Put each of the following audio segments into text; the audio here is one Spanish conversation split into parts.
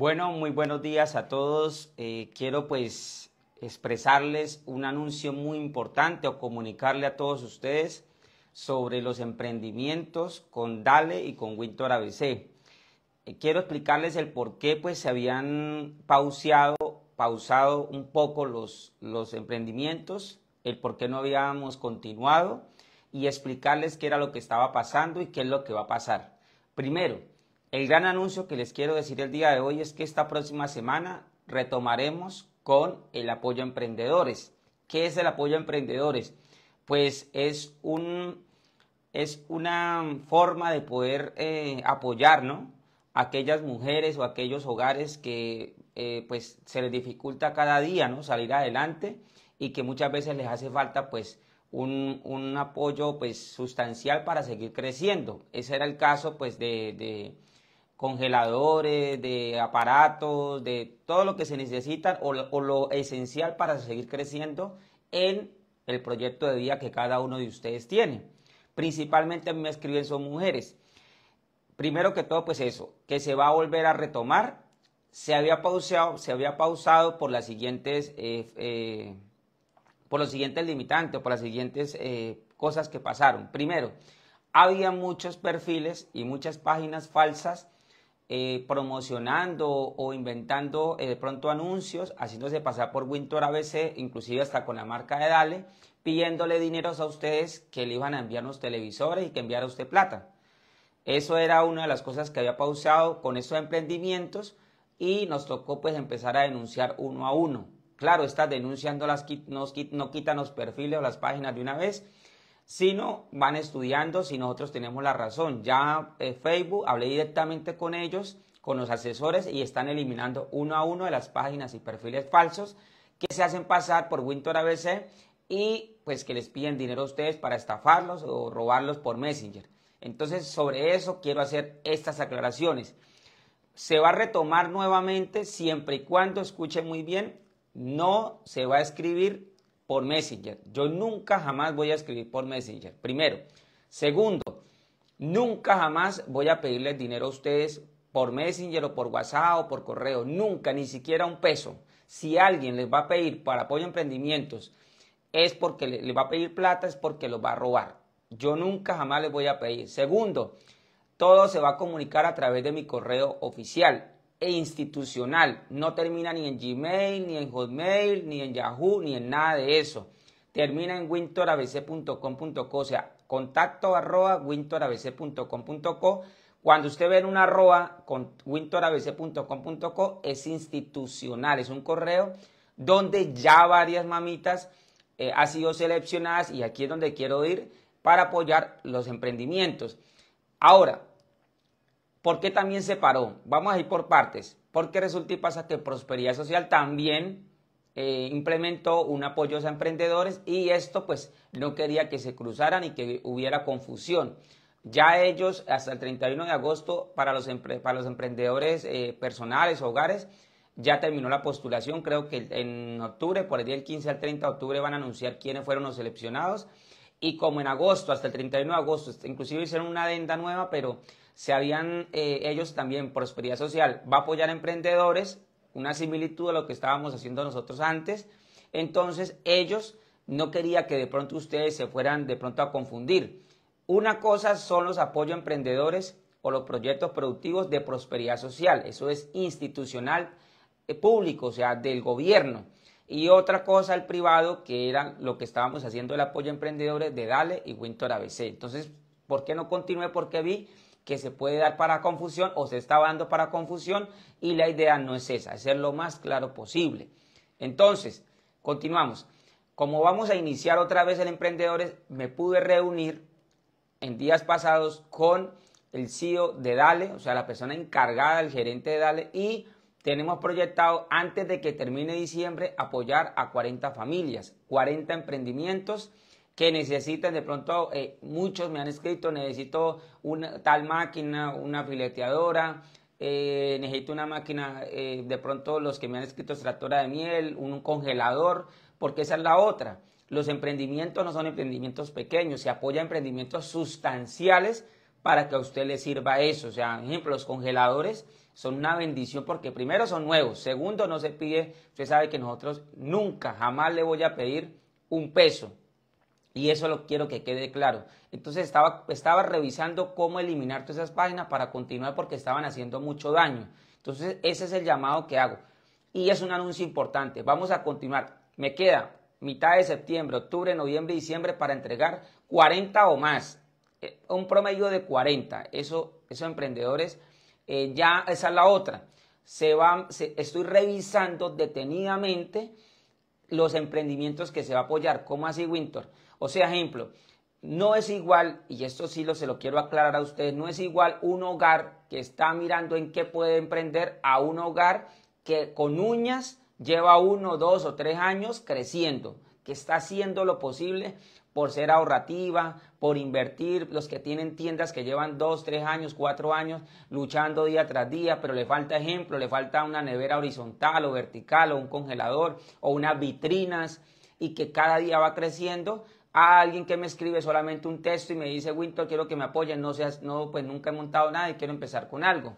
Bueno, muy buenos días a todos. Eh, quiero pues expresarles un anuncio muy importante o comunicarle a todos ustedes sobre los emprendimientos con Dale y con Winter ABC. Eh, quiero explicarles el por qué pues se habían pauseado, pausado un poco los, los emprendimientos, el por qué no habíamos continuado y explicarles qué era lo que estaba pasando y qué es lo que va a pasar. Primero, el gran anuncio que les quiero decir el día de hoy es que esta próxima semana retomaremos con el apoyo a emprendedores. ¿Qué es el apoyo a emprendedores? Pues es, un, es una forma de poder eh, apoyar ¿no? a aquellas mujeres o aquellos hogares que eh, pues se les dificulta cada día ¿no? salir adelante y que muchas veces les hace falta pues un, apoyo pues sustancial para seguir creciendo. Ese era el caso pues de congeladores, de aparatos, de todo lo que se necesitan o, lo esencial para seguir creciendo en el proyecto de vida que cada uno de ustedes tiene. Principalmente me escriben son mujeres. Primero que todo, pues eso, que se va a volver a retomar. Se había pausado, se había pausado por las siguientes, eh, eh, por los siguientes limitantes, o por las siguientes eh, cosas que pasaron. Primero, había muchos perfiles y muchas páginas falsas eh, promocionando o inventando eh, de pronto anuncios, haciéndose pasar por Winter ABC, inclusive hasta con la marca de Dale, pidiéndole dineros a ustedes que le iban a enviar los televisores y que enviara usted plata. Eso era una de las cosas que había pausado con esos emprendimientos y nos tocó pues empezar a denunciar uno a uno. Claro, estas denunciando, no, las, no quitan los perfiles o las páginas de una vez, sino van estudiando si nosotros tenemos la razón. Ya eh, Facebook, hablé directamente con ellos, con los asesores, y están eliminando uno a uno de las páginas y perfiles falsos que se hacen pasar por Winter ABC y pues que les piden dinero a ustedes para estafarlos o robarlos por Messenger. Entonces, sobre eso quiero hacer estas aclaraciones. Se va a retomar nuevamente siempre y cuando escuchen muy bien, no se va a escribir por Messenger. Yo nunca jamás voy a escribir por Messenger. Primero. Segundo, nunca jamás voy a pedirles dinero a ustedes por Messenger o por WhatsApp o por correo. Nunca, ni siquiera un peso. Si alguien les va a pedir para apoyo a emprendimientos, es porque le, va a pedir plata, es porque los va a robar. Yo nunca jamás les voy a pedir. Segundo, todo se va a comunicar a través de mi correo oficial e institucional. No termina ni en Gmail, ni en Hotmail, ni en Yahoo, ni en nada de eso. Termina en wintorabc.com.co, o sea, contacto arroba wintorabc.com.co. Cuando usted ve en una arroba con wintorabc.com.co es institucional, es un correo donde ya varias mamitas eh, han sido seleccionadas y aquí es donde quiero ir para apoyar los emprendimientos. Ahora, ¿Por qué también se paró? Vamos a ir por partes. Porque resulta y pasa que Prosperidad Social también eh, implementó un apoyo a emprendedores y esto pues no quería que se cruzaran y que hubiera confusión. Ya ellos hasta el 31 de agosto para los, para los emprendedores personales eh, personales, hogares, ya terminó la postulación. Creo que en octubre, por el día del 15 al 30 de octubre van a anunciar quiénes fueron los seleccionados. Y como en agosto, hasta el 31 de agosto, inclusive hicieron una adenda nueva, pero se habían eh, ellos también, Prosperidad Social, va a apoyar a emprendedores, una similitud a lo que estábamos haciendo nosotros antes. Entonces, ellos no querían que de pronto ustedes se fueran de pronto a confundir. Una cosa son los apoyos a emprendedores o los proyectos productivos de prosperidad social, eso es institucional eh, público, o sea, del gobierno. Y otra cosa, el privado, que era lo que estábamos haciendo el apoyo a emprendedores de Dale y Winter ABC. Entonces, ¿por qué no continúe Porque vi que se puede dar para confusión o se está dando para confusión y la idea no es esa, es ser lo más claro posible. Entonces, continuamos. Como vamos a iniciar otra vez el Emprendedores, me pude reunir en días pasados con el CEO de Dale, o sea, la persona encargada, el gerente de Dale, y tenemos proyectado antes de que termine diciembre apoyar a 40 familias, 40 emprendimientos que necesitan, de pronto eh, muchos me han escrito, necesito una tal máquina, una fileteadora, eh, necesito una máquina, eh, de pronto los que me han escrito extractora de miel, un congelador, porque esa es la otra. Los emprendimientos no son emprendimientos pequeños, se apoya emprendimientos sustanciales para que a usted le sirva eso. O sea, por ejemplo, los congeladores son una bendición porque primero son nuevos, segundo no se pide, usted sabe que nosotros nunca, jamás le voy a pedir un peso. Y eso lo quiero que quede claro. Entonces estaba, estaba revisando cómo eliminar todas esas páginas para continuar porque estaban haciendo mucho daño. Entonces ese es el llamado que hago. Y es un anuncio importante. Vamos a continuar. Me queda mitad de septiembre, octubre, noviembre diciembre para entregar 40 o más. Eh, un promedio de 40. Eso, esos emprendedores, eh, ya esa es la otra. Se, estoy revisando detenidamente los emprendimientos que se va a apoyar. como así, Winter? O sea, ejemplo, no es igual, y esto sí lo, se lo quiero aclarar a ustedes, no es igual un hogar que está mirando en qué puede emprender a un hogar que con uñas lleva uno, dos o tres años creciendo, que está haciendo lo posible por ser ahorrativa, por invertir, los que tienen tiendas que llevan dos, tres años, cuatro años luchando día tras día, pero le falta ejemplo, le falta una nevera horizontal o vertical o un congelador o unas vitrinas y que cada día va creciendo, a alguien que me escribe solamente un texto y me dice, Winter, quiero que me apoyen, no seas, no, pues nunca he montado nada y quiero empezar con algo.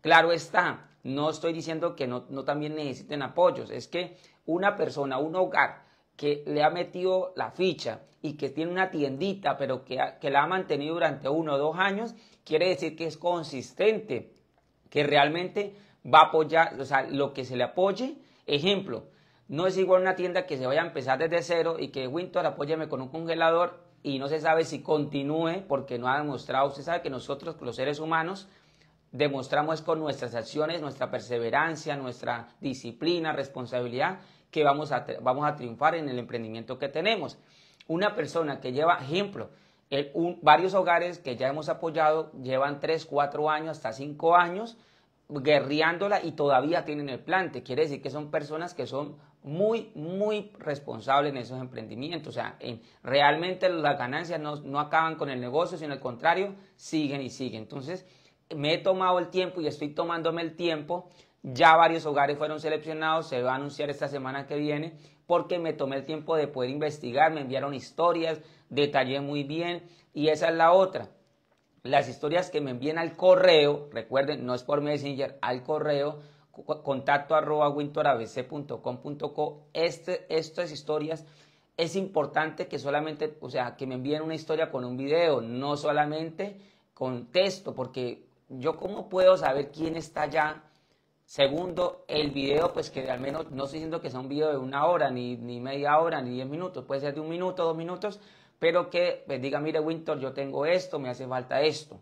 Claro está, no estoy diciendo que no también necesiten apoyos, es que una persona, un hogar que le ha metido la ficha y que tiene una tiendita, pero que, que la ha mantenido durante uno o dos años, quiere decir que es consistente, que realmente va a apoyar, o sea, lo que se le apoye. Ejemplo, no es igual una tienda que se vaya a empezar desde cero y que Winter apóyeme con un congelador y no se sabe si continúe porque no ha demostrado. Usted sabe que nosotros, los seres humanos, demostramos con nuestras acciones, nuestra perseverancia, nuestra disciplina, responsabilidad, que vamos a, vamos a triunfar en el emprendimiento que tenemos. Una persona que lleva, ejemplo, varios hogares que ya hemos apoyado llevan 3, 4 años, hasta 5 años guerreándola y todavía tienen el plante. Quiere decir que son personas que son muy, muy responsables en esos emprendimientos. O sea, en, realmente las ganancias no, no acaban con el negocio, sino al contrario, siguen y siguen. Entonces, me he tomado el tiempo y estoy tomándome el tiempo. Ya varios hogares fueron seleccionados, se va a anunciar esta semana que viene, porque me tomé el tiempo de poder investigar, me enviaron historias, detallé muy bien y esa es la otra. Las historias que me envíen al correo, recuerden, no es por Messenger, al correo contacto arroba wintorabc.com.co. Este, estas historias es importante que solamente, o sea, que me envíen una historia con un video, no solamente con texto, porque yo cómo puedo saber quién está allá. Segundo, el video, pues que al menos no estoy diciendo que sea un video de una hora, ni, ni media hora, ni diez minutos, puede ser de un minuto, dos minutos, pero que pues, diga, mire Winter, yo tengo esto, me hace falta esto.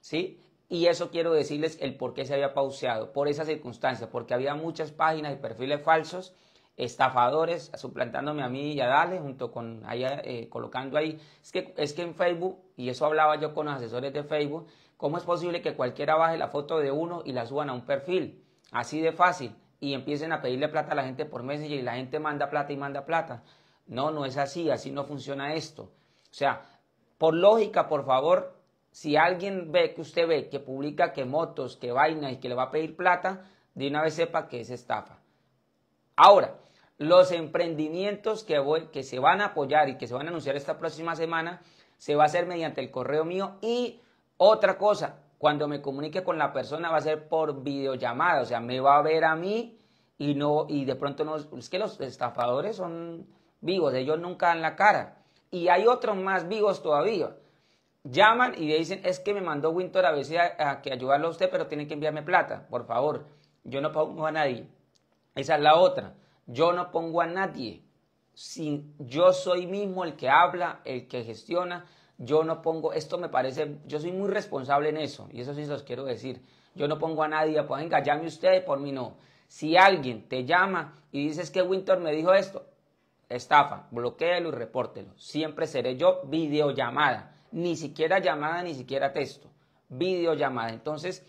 ¿Sí? Y eso quiero decirles el por qué se había pauseado, por esa circunstancia, porque había muchas páginas y perfiles falsos, estafadores, suplantándome a mí y a Dale, junto con allá, eh, colocando ahí. Es que, es que en Facebook, y eso hablaba yo con los asesores de Facebook, ¿Cómo es posible que cualquiera baje la foto de uno y la suban a un perfil? Así de fácil. Y empiecen a pedirle plata a la gente por Messenger y la gente manda plata y manda plata. No, no es así, así no funciona esto. O sea, por lógica, por favor, si alguien ve que usted ve que publica que motos, que vaina y que le va a pedir plata, de una vez sepa que es estafa. Ahora, los emprendimientos que, que se van a apoyar y que se van a anunciar esta próxima semana, se va a hacer mediante el correo mío y otra cosa, cuando me comunique con la persona va a ser por videollamada, o sea, me va a ver a mí y no y de pronto no es que los estafadores son vivos, ellos nunca dan la cara. Y hay otros más vivos todavía. Llaman y le dicen, "Es que me mandó Winter a veces a, que ayudarlo a usted, pero tiene que enviarme plata, por favor." Yo no pongo a nadie. Esa es la otra. Yo no pongo a nadie. Si yo soy mismo el que habla, el que gestiona, yo no pongo, esto me parece, yo soy muy responsable en eso, y eso sí los quiero decir. Yo no pongo a nadie, pues venga, llame usted, por mí no. Si alguien te llama y dices que Winter me dijo esto, estafa, bloquéelo y repórtelo. Siempre seré yo videollamada, ni siquiera llamada, ni siquiera texto, videollamada. Entonces,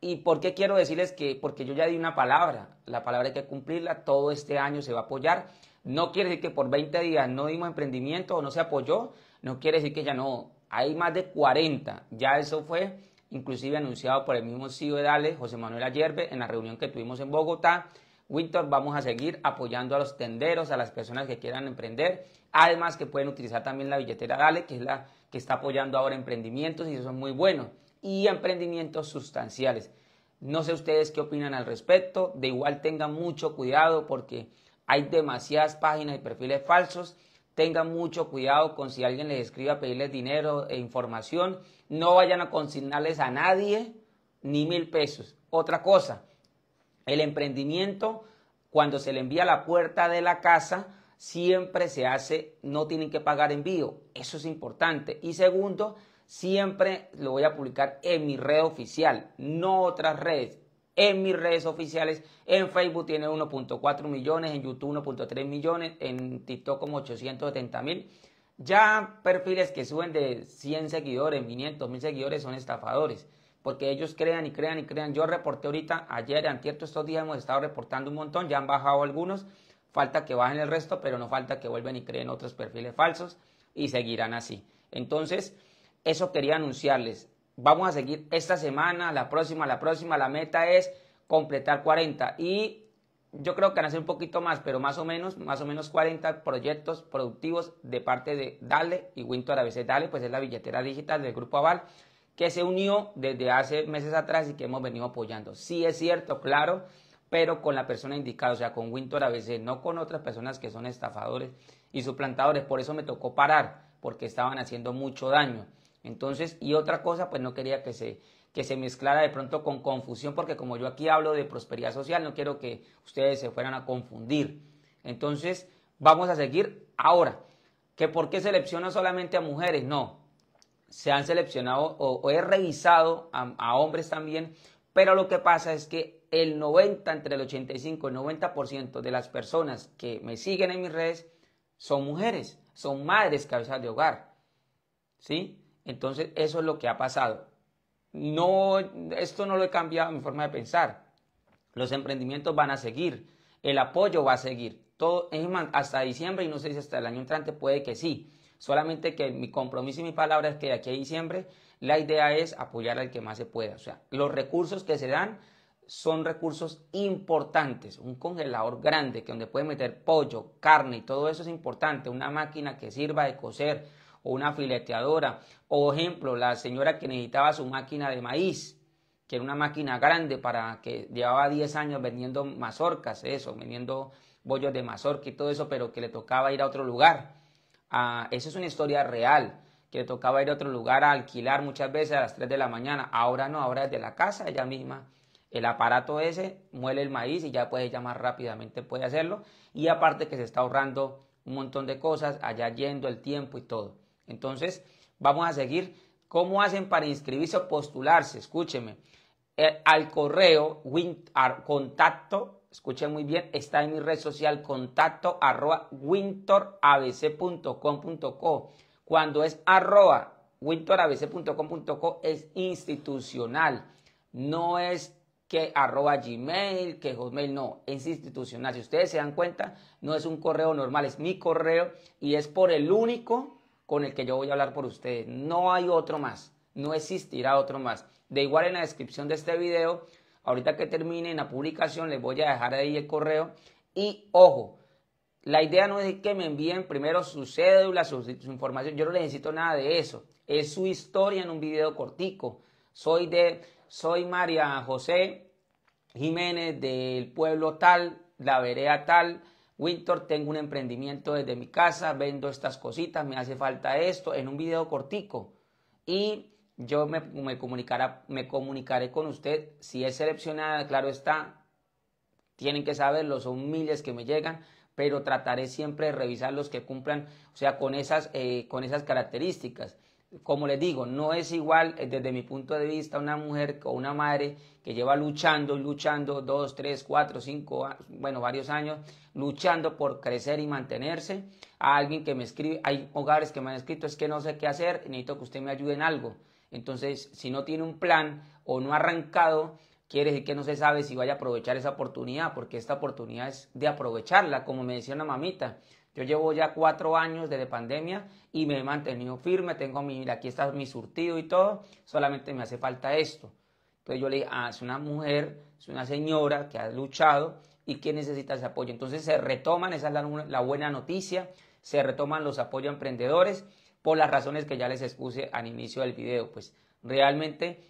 ¿y por qué quiero decirles que? Porque yo ya di una palabra, la palabra hay que cumplirla, todo este año se va a apoyar. No quiere decir que por 20 días no dimos emprendimiento o no se apoyó, no quiere decir que ya no. Hay más de 40. Ya eso fue inclusive anunciado por el mismo CEO de Dale, José Manuel Ayerbe, en la reunión que tuvimos en Bogotá. Winter, vamos a seguir apoyando a los tenderos, a las personas que quieran emprender. Además que pueden utilizar también la billetera Dale, que es la que está apoyando ahora emprendimientos y eso es muy bueno. Y emprendimientos sustanciales. No sé ustedes qué opinan al respecto. De igual tengan mucho cuidado porque hay demasiadas páginas y perfiles falsos tengan mucho cuidado con si alguien les escribe a pedirles dinero e información, no vayan a consignarles a nadie ni mil pesos. Otra cosa, el emprendimiento, cuando se le envía a la puerta de la casa, siempre se hace, no tienen que pagar envío, eso es importante. Y segundo, siempre lo voy a publicar en mi red oficial, no otras redes en mis redes oficiales. En Facebook tiene 1.4 millones, en YouTube 1.3 millones, en TikTok como 870 mil. Ya perfiles que suben de 100 seguidores, 500 mil seguidores son estafadores, porque ellos crean y crean y crean. Yo reporté ahorita, ayer, antier, estos días hemos estado reportando un montón, ya han bajado algunos, falta que bajen el resto, pero no falta que vuelvan y creen otros perfiles falsos y seguirán así. Entonces, eso quería anunciarles. Vamos a seguir esta semana, la próxima, la próxima. La meta es completar 40 y yo creo que van a ser un poquito más, pero más o menos, más o menos 40 proyectos productivos de parte de Dale y Winter ABC. Dale, pues es la billetera digital del Grupo Aval que se unió desde hace meses atrás y que hemos venido apoyando. Sí es cierto, claro, pero con la persona indicada, o sea, con Winter ABC, no con otras personas que son estafadores y suplantadores. Por eso me tocó parar, porque estaban haciendo mucho daño. Entonces, y otra cosa, pues no quería que se, que se mezclara de pronto con confusión, porque como yo aquí hablo de prosperidad social, no quiero que ustedes se fueran a confundir. Entonces, vamos a seguir ahora. ¿Que ¿Por qué selecciono solamente a mujeres? No, se han seleccionado o, he revisado a, hombres también, pero lo que pasa es que el 90, entre el 85 y el 90% de las personas que me siguen en mis redes son mujeres, son madres cabezas de hogar. ¿Sí? Entonces, eso es lo que ha pasado. No, esto no lo he cambiado mi forma de pensar. Los emprendimientos van a seguir, el apoyo va a seguir. Todo, hasta diciembre y no sé si hasta el año entrante puede que sí. Solamente que mi compromiso y mi palabra es que de aquí a diciembre la idea es apoyar al que más se pueda. O sea, los recursos que se dan son recursos importantes. Un congelador grande que donde puede meter pollo, carne y todo eso es importante. Una máquina que sirva de coser o una fileteadora. O ejemplo, la señora que necesitaba su máquina de maíz, que era una máquina grande para que llevaba 10 años vendiendo mazorcas, eso, vendiendo bollos de mazorca y todo eso, pero que le tocaba ir a otro lugar. Ah, esa es una historia real, que le tocaba ir a otro lugar a alquilar muchas veces a las 3 de la mañana. Ahora no, ahora desde la casa ella misma el aparato ese muele el maíz y ya puede llamar más rápidamente puede hacerlo y aparte que se está ahorrando un montón de cosas allá yendo el tiempo y todo entonces, vamos a seguir cómo hacen para inscribirse o postularse. Escúcheme, eh, al correo contacto, escuchen muy bien, está en mi red social contacto arroba wintorabc.com.co. Cuando es arroba wintorabc.com.co es institucional, no es que arroba gmail, que hotmail, no, es institucional. Si ustedes se dan cuenta, no es un correo normal, es mi correo y es por el único con el que yo voy a hablar por ustedes. No hay otro más, no existirá otro más. De igual en la descripción de este video, ahorita que termine la publicación, les voy a dejar ahí el correo. Y ojo, la idea no es que me envíen primero su cédula, su, información. Yo no necesito nada de eso. Es su historia en un video cortico. Soy de, soy María José Jiménez del pueblo tal, la vereda tal Winter, tengo un emprendimiento desde mi casa, vendo estas cositas, me hace falta esto, en un video cortico. Y yo me, comunicaré con usted. Si es seleccionada, claro está, tienen que saberlo, son miles que me llegan, pero trataré siempre de revisar los que cumplan, o sea, con esas, eh, con esas características como les digo, no es igual eh, desde mi punto de vista una mujer o una madre que lleva luchando y luchando dos, tres, cuatro, cinco, bueno, varios años, luchando por crecer y mantenerse, a alguien que me escribe, hay hogares que me han escrito, es que no sé qué hacer, necesito que usted me ayude en algo. Entonces, si no tiene un plan o no ha arrancado, quiere decir que no se sabe si vaya a aprovechar esa oportunidad, porque esta oportunidad es de aprovecharla, como me decía una mamita. Yo llevo ya cuatro años desde pandemia y me he mantenido firme, tengo mi, aquí está mi surtido y todo, solamente me hace falta esto. Entonces yo le dije, ah, es una mujer, es una señora que ha luchado y que necesita ese apoyo. Entonces se retoman, esa es la, buena noticia, se retoman los apoyos a emprendedores por las razones que ya les expuse al inicio del video. Pues realmente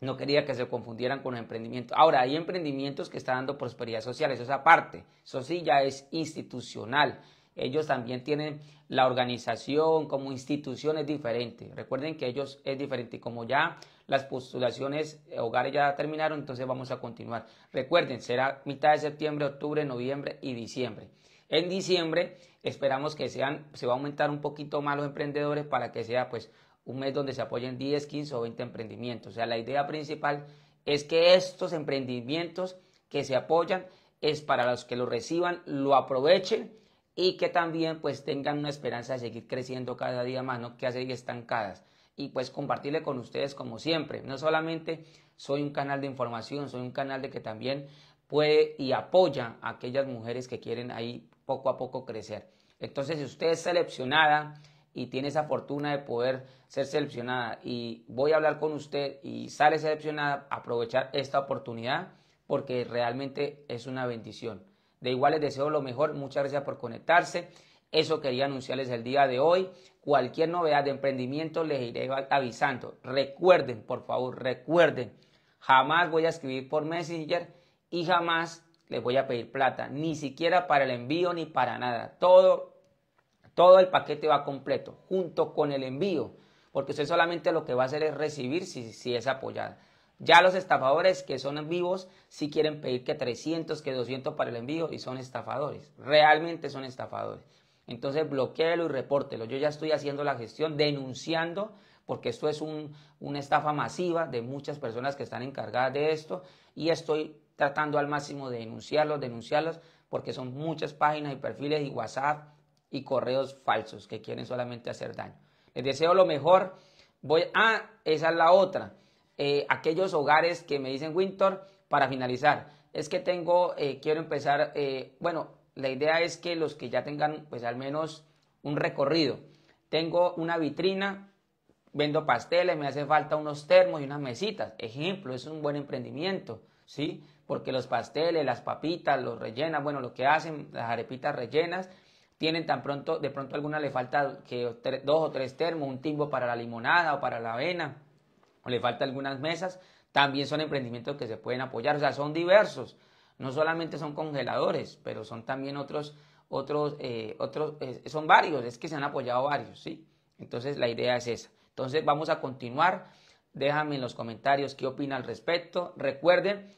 no quería que se confundieran con los emprendimientos. Ahora, hay emprendimientos que están dando prosperidad social, eso es aparte, eso sí ya es institucional ellos también tienen la organización como instituciones diferente Recuerden que ellos es diferente. Como ya las postulaciones eh, hogares ya terminaron, entonces vamos a continuar. Recuerden, será mitad de septiembre, octubre, noviembre y diciembre. En diciembre esperamos que sean, se va a aumentar un poquito más los emprendedores para que sea pues un mes donde se apoyen 10, 15 o 20 emprendimientos. O sea, la idea principal es que estos emprendimientos que se apoyan es para los que lo reciban, lo aprovechen y que también pues tengan una esperanza de seguir creciendo cada día más, no que seguir estancadas. Y pues compartirle con ustedes como siempre. No solamente soy un canal de información, soy un canal de que también puede y apoya a aquellas mujeres que quieren ahí poco a poco crecer. Entonces, si usted es seleccionada y tiene esa fortuna de poder ser seleccionada y voy a hablar con usted y sale seleccionada, aprovechar esta oportunidad porque realmente es una bendición. De igual les deseo lo mejor. Muchas gracias por conectarse. Eso quería anunciarles el día de hoy. Cualquier novedad de emprendimiento les iré avisando. Recuerden, por favor, recuerden, jamás voy a escribir por Messenger y jamás les voy a pedir plata, ni siquiera para el envío ni para nada. Todo, todo el paquete va completo, junto con el envío, porque usted solamente lo que va a hacer es recibir si es apoyada. Ya los estafadores que son en vivos sí quieren pedir que 300, que 200 para el envío y son estafadores. Realmente son estafadores. Entonces bloqueelo y repórtelo. Yo ya estoy haciendo la gestión denunciando porque esto es una estafa masiva de muchas personas que están encargadas de esto y estoy tratando al máximo de denunciarlos, denunciarlos porque son muchas páginas y perfiles y WhatsApp y correos falsos que quieren solamente hacer daño. Les deseo lo mejor. Voy, ah, esa es la otra. Eh, aquellos hogares que me dicen, Winter, para finalizar, es que tengo, eh, quiero empezar, eh, bueno, la idea es que los que ya tengan pues al menos un recorrido, tengo una vitrina, vendo pasteles, me hace falta unos termos y unas mesitas, ejemplo, es un buen emprendimiento, ¿sí? Porque los pasteles, las papitas, los rellenas, bueno, lo que hacen, las arepitas rellenas, tienen tan pronto, de pronto alguna le falta que dos o tres termos, un timbo para la limonada o para la avena, o le falta algunas mesas, también son emprendimientos que se pueden apoyar, o sea, son diversos, no solamente son congeladores, pero son también otros, otros, eh, otros, eh, son varios, es que se han apoyado varios, ¿sí? Entonces la idea es esa. Entonces vamos a continuar, déjame en los comentarios qué opina al respecto, recuerden,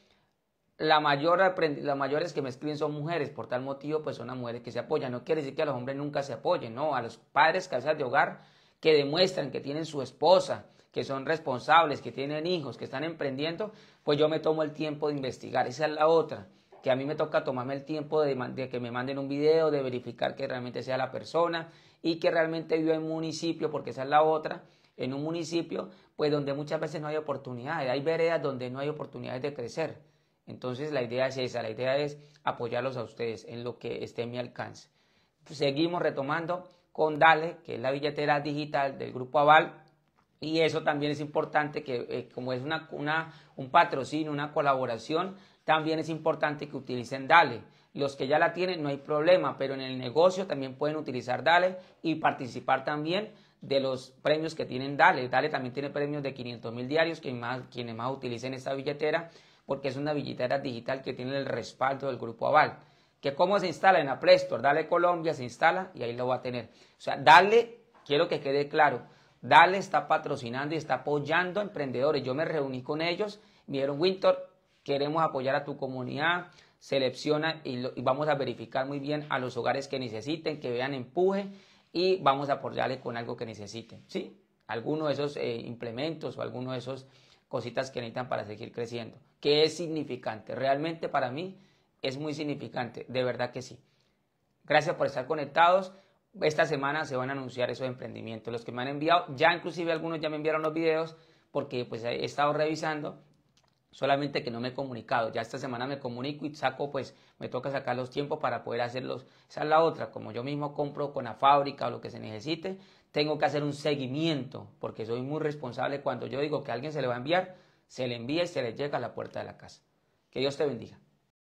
la mayor, las mayores que me escriben son mujeres, por tal motivo pues son las mujeres que se apoyan, no quiere decir que a los hombres nunca se apoyen, no, a los padres casas de hogar que demuestran que tienen su esposa, que son responsables, que tienen hijos, que están emprendiendo, pues yo me tomo el tiempo de investigar. Esa es la otra, que a mí me toca tomarme el tiempo de, que me manden un video, de verificar que realmente sea la persona y que realmente viva en un municipio, porque esa es la otra, en un municipio, pues donde muchas veces no hay oportunidades, hay veredas donde no hay oportunidades de crecer. Entonces la idea es esa, la idea es apoyarlos a ustedes en lo que esté en mi alcance. Seguimos retomando con DALE, que es la billetera digital del Grupo Aval. Y eso también es importante, que eh, como es un patrocinio, una colaboración, también es importante que utilicen DALE. Los que ya la tienen no hay problema, pero en el negocio también pueden utilizar DALE y participar también de los premios que tienen DALE. DALE también tiene premios de 500 mil diarios, quienes más utilicen esta billetera, porque es una billetera digital que tiene el respaldo del Grupo Aval que cómo se instala en la Play dale Colombia, se instala y ahí lo va a tener. O sea, dale, quiero que quede claro, dale está patrocinando y está apoyando a emprendedores. Yo me reuní con ellos, me Winter, queremos apoyar a tu comunidad, selecciona y, vamos a verificar muy bien a los hogares que necesiten, que vean empuje y vamos a apoyarle con algo que necesiten, ¿sí? Alguno de esos eh, implementos o alguno de esos cositas que necesitan para seguir creciendo, ¿Qué es significante. Realmente para mí es muy significante, de verdad que sí. Gracias por estar conectados. Esta semana se van a anunciar esos emprendimientos, los que me han enviado, ya inclusive algunos ya me enviaron los videos porque pues he estado revisando, solamente que no me he comunicado, ya esta semana me comunico y saco pues me toca sacar los tiempos para poder hacerlos, esa es la otra, como yo mismo compro con la fábrica o lo que se necesite, tengo que hacer un seguimiento porque soy muy responsable cuando yo digo que a alguien se le va a enviar, se le envía y se le llega a la puerta de la casa. Que Dios te bendiga.